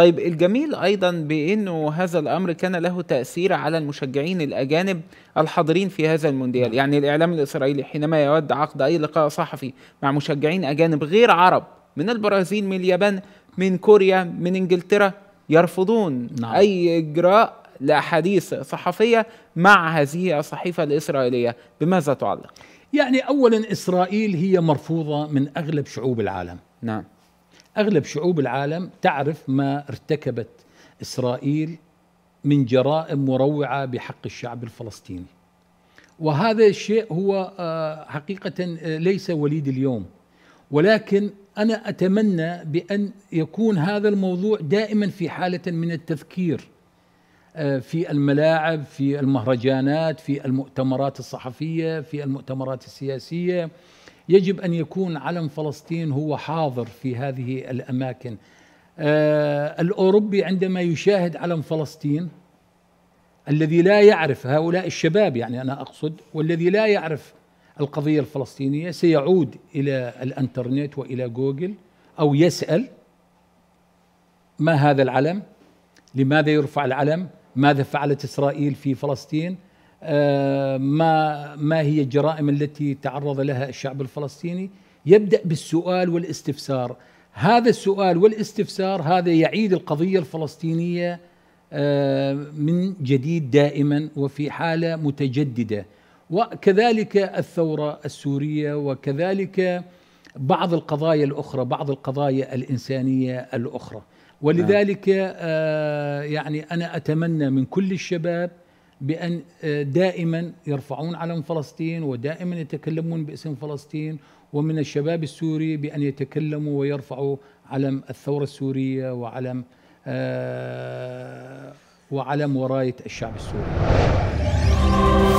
طيب الجميل أيضا بأنه هذا الأمر كان له تأثير على المشجعين الأجانب الحاضرين في هذا المونديال يعني الإعلام الإسرائيلي حينما يود عقد أي لقاء صحفي مع مشجعين أجانب غير عرب من البرازيل من اليابان من كوريا من إنجلترا يرفضون نعم. أي إجراء لأحاديث صحفية مع هذه الصحيفة الإسرائيلية بماذا تعلق؟ يعني أولا إسرائيل هي مرفوضة من أغلب شعوب العالم نعم اغلب شعوب العالم تعرف ما ارتكبت اسرائيل من جرائم مروعه بحق الشعب الفلسطيني. وهذا الشيء هو آه، حقيقه آه، ليس وليد اليوم ولكن انا اتمنى بان يكون هذا الموضوع دائما في حاله من التذكير آه، في الملاعب في المهرجانات في المؤتمرات الصحفيه في المؤتمرات السياسيه يجب ان يكون علم فلسطين هو حاضر في هذه الاماكن آه، الاوروبي عندما يشاهد علم فلسطين الذي لا يعرف هؤلاء الشباب يعني انا اقصد والذي لا يعرف القضيه الفلسطينيه سيعود الى الانترنت والى جوجل او يسال ما هذا العلم؟ لماذا يرفع العلم؟ ماذا فعلت اسرائيل في فلسطين؟ ما ما هي الجرائم التي تعرض لها الشعب الفلسطيني يبدا بالسؤال والاستفسار هذا السؤال والاستفسار هذا يعيد القضيه الفلسطينيه آه، من جديد دائما وفي حاله متجدده وكذلك الثوره السوريه وكذلك بعض القضايا الاخرى بعض القضايا الانسانيه الاخرى نعم. ولذلك آه، يعني انا اتمنى من كل الشباب بأن آه، دائما يرفعون علم فلسطين ودائما يتكلمون باسم فلسطين ومن الشباب السوري بأن يتكلموا ويرفعوا علم الثورة السورية وعلم آه، وعلم وراية الشعب السوري